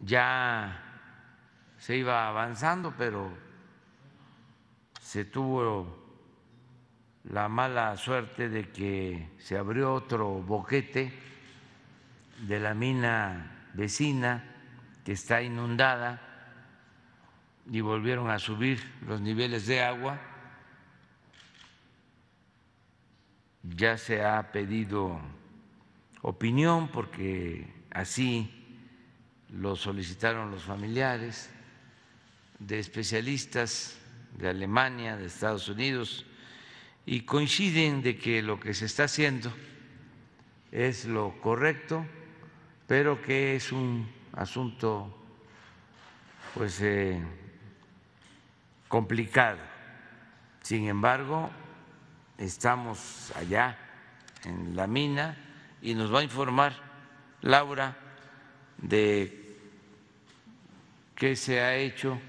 ya se iba avanzando, pero se tuvo la mala suerte de que se abrió otro boquete de la mina vecina que está inundada y volvieron a subir los niveles de agua. Ya se ha pedido opinión porque así lo solicitaron los familiares de especialistas de Alemania, de Estados Unidos, y coinciden de que lo que se está haciendo es lo correcto, pero que es un asunto pues eh, complicado. Sin embargo, estamos allá en la mina y nos va a informar Laura de qué se ha hecho